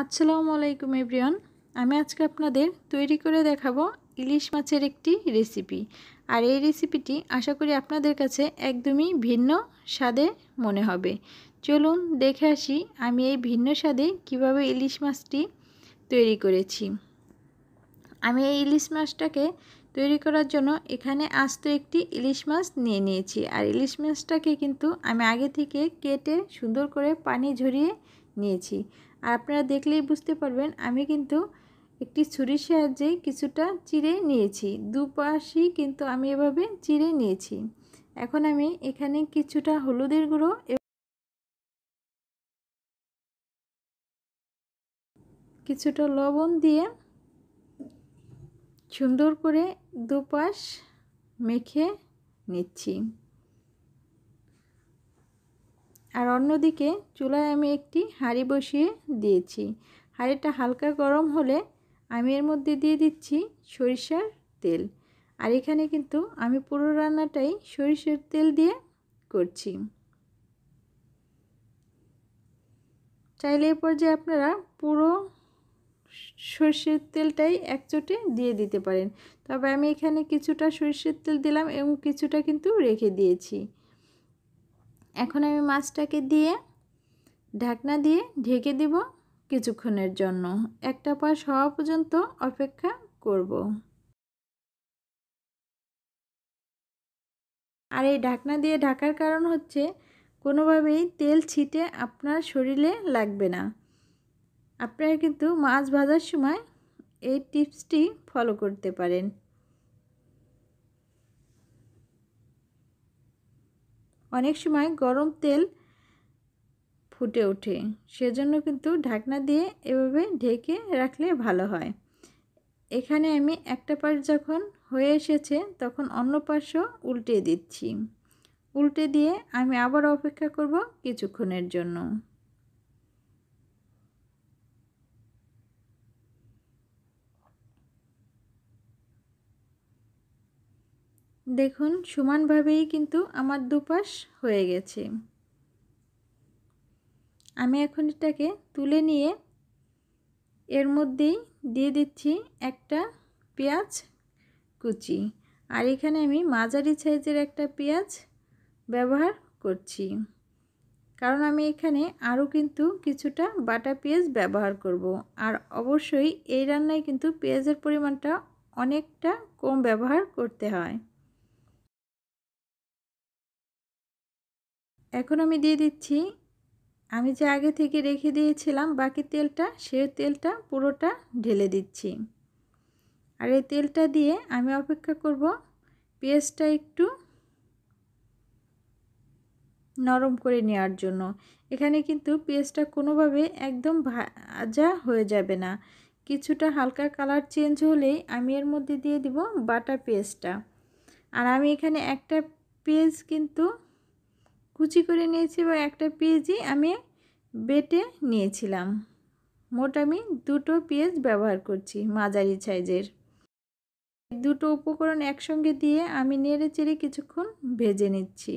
আসসালামু আলাইকুম এভরিওয়ান আমি আজকে আপনাদের তৈরি করে দেখাবো ইলিশ মাছের একটি রেসিপি আর এই রেসিপিটি আশা করি আপনাদের কাছে একদমই ভিন্ন স্বাদে মনে হবে চলুন দেখে আসি আমি এই ভিন্ন স্বাদে কিভাবে ইলিশ মাছটি তৈরি করেছি আমি এই ইলিশ মাছটাকে তৈরি করার জন্য এখানে আস্ত একটি ইলিশ মাছ নিয়ে নিয়েছি আর ইলিশ মাছটাকে কিন্তু আমি আগে থেকে কেটে সুন্দর করে পানি ঝরিয়ে নিয়েছি আর আপনারা দেখলেই বুঝতে পারবেন আমি কিন্তু একটি ছুরির সাহায্যে কিছুটা চিড়ে নিয়েছি দুপাশই কিন্তু আমি এভাবে চিড়ে নিয়েছি এখন আমি এখানে কিছুটা হলুদের গুঁড়ো কিছুটা লবণ দিয়ে সুন্দর করে দুপাশ মেখে নিচ্ছি আর অন্যদিকে চুলায় আমি একটি হাঁড়ি বসিয়ে দিয়েছি হাঁড়িটা হালকা গরম হলে আমি এর মধ্যে দিয়ে দিচ্ছি সরিষার তেল আর এখানে কিন্তু আমি পুরো রান্নাটাই সরিষার তেল দিয়ে করছি চাইলে এ পর্যায়ে আপনারা পুরো সরষের তেলটাই একচোটে দিয়ে দিতে পারেন তবে আমি এখানে কিছুটা সরষের তেল দিলাম এবং কিছুটা কিন্তু রেখে দিয়েছি এখন আমি মাছটাকে দিয়ে ঢাকনা দিয়ে ঢেকে দিব কিছুক্ষণের জন্য একটা পাশ হওয়া পর্যন্ত অপেক্ষা করব আর এই ঢাকনা দিয়ে ঢাকার কারণ হচ্ছে কোনোভাবেই তেল ছিটে আপনার শরীরে লাগবে না আপনারা কিন্তু মাছ ভাজার সময় এই টিপসটি ফলো করতে পারেন অনেক সময় গরম তেল ফুটে ওঠে সেজন্য কিন্তু ঢাকনা দিয়ে এভাবে ঢেকে রাখলে ভালো হয় এখানে আমি একটা পাশ যখন হয়ে এসেছে তখন অন্য পাশও উল্টে দিচ্ছি উল্টে দিয়ে আমি আবার অপেক্ষা করব কিছুক্ষণের জন্য দেখুন সমানভাবেই কিন্তু আমার দুপাশ হয়ে গেছে আমি এখন এটাকে তুলে নিয়ে এর মধ্যেই দিয়ে দিচ্ছি একটা পেঁয়াজ কুচি আর এখানে আমি মাঝারি সাইজের একটা পেঁয়াজ ব্যবহার করছি কারণ আমি এখানে আরও কিন্তু কিছুটা বাটা পেঁয়াজ ব্যবহার করব। আর অবশ্যই এই রান্নায় কিন্তু পেঁয়াজের পরিমাণটা অনেকটা কম ব্যবহার করতে হয় এখন আমি দিয়ে দিচ্ছি আমি যে আগে থেকে রেখে দিয়েছিলাম বাকি তেলটা সে তেলটা পুরোটা ঢেলে দিচ্ছি আর এই তেলটা দিয়ে আমি অপেক্ষা করব পেঁয়াজটা একটু নরম করে নেওয়ার জন্য এখানে কিন্তু পেঁয়াজটা কোনোভাবে একদম ভাজা হয়ে যাবে না কিছুটা হালকা কালার চেঞ্জ হলেই আমি এর মধ্যে দিয়ে দিব বাটা পেঁয়াজটা আর আমি এখানে একটা পেঁয়াজ কিন্তু কুচি করে নিয়েছি বা একটা পেঁয়াজই আমি বেটে নিয়েছিলাম মোট আমি দুটো পেঁয়াজ ব্যবহার করছি মাঝারি সাইজের দুটো উপকরণ একসঙ্গে দিয়ে আমি নেড়ে চেড়ে কিছুক্ষণ ভেজে নিচ্ছি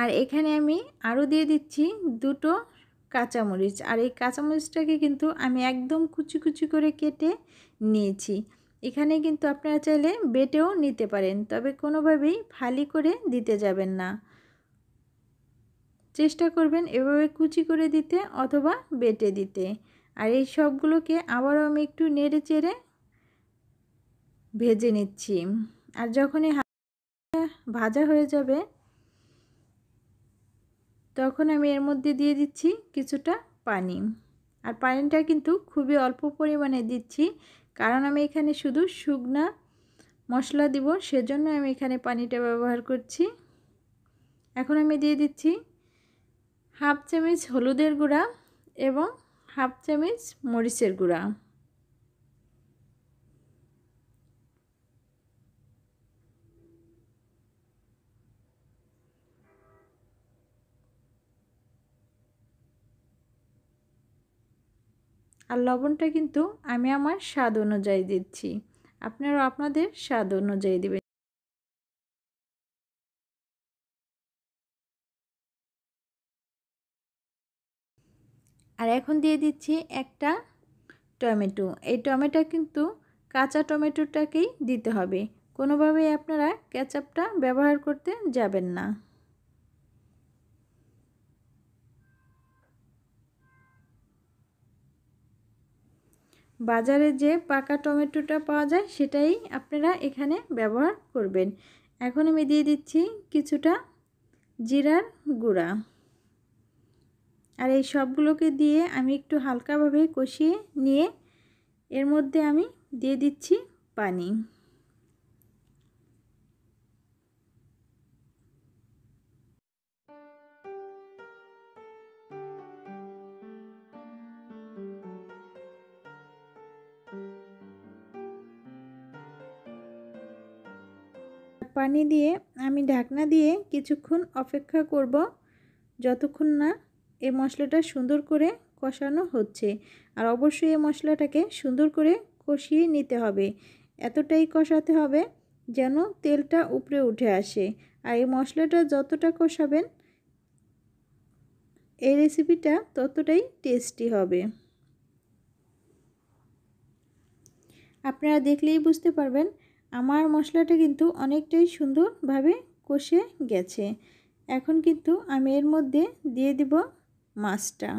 আর এখানে আমি আরও দিয়ে দিচ্ছি দুটো কাঁচামরিচ আর এই কাঁচামরিচটাকে কিন্তু আমি একদম কুচি কুচি করে কেটে নিয়েছি এখানে কিন্তু আপনারা চাইলে বেটেও নিতে পারেন তবে কোনোভাবেই ফালি করে দিতে যাবেন না চেষ্টা করবেন এভাবে কুচি করে দিতে অথবা বেটে দিতে আর এই সবগুলোকে আবারও আমি একটু নেড়ে চেড়ে ভেজে নিচ্ছি আর যখনই ভাজা হয়ে যাবে তখন আমি এর মধ্যে দিয়ে দিচ্ছি কিছুটা পানি আর পানিটা কিন্তু খুবই অল্প পরিমাণে দিচ্ছি কারণ আমি এখানে শুধু শুকনা মশলা দিব সেজন্য আমি এখানে পানিটা ব্যবহার করছি এখন আমি দিয়ে দিচ্ছি হাফ চামচ হলুদের গুঁড়া এবং হাফ চামচ মরিচের গুঁড়া আর লবণটা কিন্তু আমি আমার স্বাদ অনুযায়ী দিচ্ছি আপনারা আপনাদের স্বাদ অনুযায়ী দেবেন আর এখন দিয়ে দিচ্ছি একটা টমেটো এই টমেটো কিন্তু কাঁচা টমেটোটাকেই দিতে হবে কোনোভাবেই আপনারা ক্যাচআপটা ব্যবহার করতে যাবেন না বাজারে যে পাকা টমেটোটা পাওয়া যায় সেটাই আপনারা এখানে ব্যবহার করবেন এখন আমি দিয়ে দিচ্ছি কিছুটা জিরার গুঁড়া আর এই সবগুলোকে দিয়ে আমি একটু হালকাভাবে কষিয়ে নিয়ে এর মধ্যে আমি দিয়ে দিচ্ছি পানি পানি দিয়ে আমি ঢাকনা দিয়ে কিছুক্ষণ অপেক্ষা করব যতক্ষণ না এ মশলাটা সুন্দর করে কষানো হচ্ছে আর অবশ্যই এ মশলাটাকে সুন্দর করে কষিয়ে নিতে হবে এতটাই কষাতে হবে যেন তেলটা উপরে উঠে আসে আর এই মশলাটা যতটা কষাবেন এই রেসিপিটা ততটাই টেস্টি হবে আপনারা দেখলেই বুঝতে পারবেন আমার মশলাটা কিন্তু অনেকটাই সুন্দরভাবে কষে গেছে এখন কিন্তু আমি এর মধ্যে দিয়ে দিব মাছটা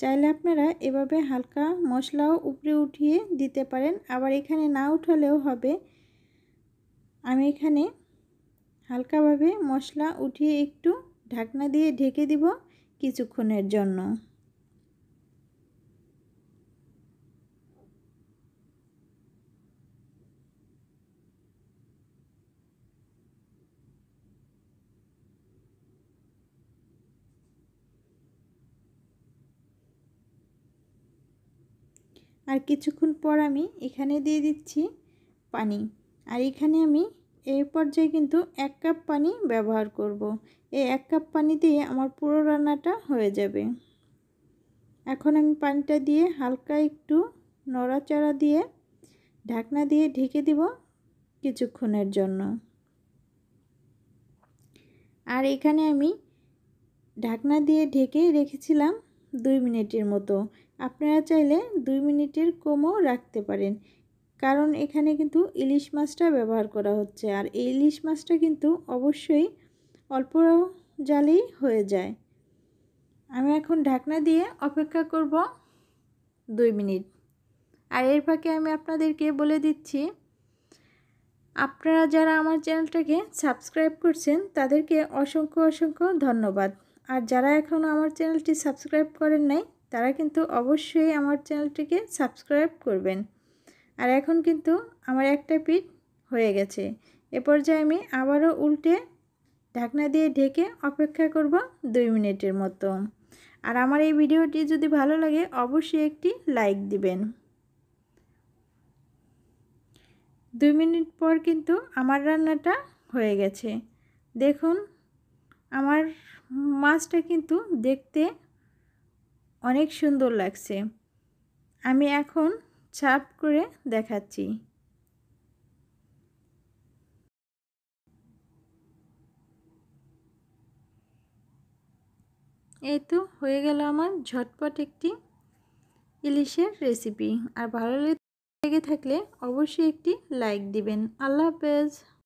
চাইলে আপনারা এভাবে হালকা মশলাও উপরে উঠিয়ে দিতে পারেন আবার এখানে না উঠালেও হবে আমি এখানে হালকাভাবে মশলা উঠিয়ে একটু ঢাকনা দিয়ে ঢেকে দিব কিছুক্ষণের জন্য আর কিছুক্ষণ পর আমি এখানে দিয়ে দিচ্ছি পানি আর এখানে আমি এই পর্যায়ে কিন্তু এক কাপ পানি ব্যবহার করব। এই এক কাপ পানি দিয়ে আমার পুরো রান্নাটা হয়ে যাবে এখন আমি পানিটা দিয়ে হালকা একটু নড়াচড়া দিয়ে ঢাকনা দিয়ে ঢেকে দিব কিছুক্ষণের জন্য আর এখানে আমি ঢাকনা দিয়ে ঢেকে রেখেছিলাম দুই মিনিটের মতো আপনারা চাইলে দুই মিনিটের কমও রাখতে পারেন কারণ এখানে কিন্তু ইলিশ মাছটা ব্যবহার করা হচ্ছে আর এই ইলিশ মাছটা কিন্তু অবশ্যই অল্প জালেই হয়ে যায় আমি এখন ঢাকনা দিয়ে অপেক্ষা করব দুই মিনিট আর এর ফাঁকে আমি আপনাদেরকে বলে দিচ্ছি আপনারা যারা আমার চ্যানেলটাকে সাবস্ক্রাইব করছেন তাদেরকে অসংখ্য অসংখ্য ধন্যবাদ আর যারা এখনও আমার চ্যানেলটি সাবস্ক্রাইব করেন নাই তারা কিন্তু অবশ্যই আমার চ্যানেলটিকে সাবস্ক্রাইব করবেন আর এখন কিন্তু আমার একটা পিঠ হয়ে গেছে এ পর্যায়ে আমি আবারও উল্টে ঢাকনা দিয়ে ঢেকে অপেক্ষা করব দুই মিনিটের মতো আর আমার এই ভিডিওটি যদি ভালো লাগে অবশ্যই একটি লাইক দিবেন দুই মিনিট পর কিন্তু আমার রান্নাটা হয়ে গেছে দেখুন আমার মাছটা কিন্তু দেখতে অনেক সুন্দর লাগছে আমি এখন ছাপ করে দেখাচ্ছি এই তো হয়ে গেল আমার ঝটপট একটি ইলিশের রেসিপি আর ভালো লেগে থাকলে অবশ্যই একটি লাইক দিবেন আল্লাহ হাফেজ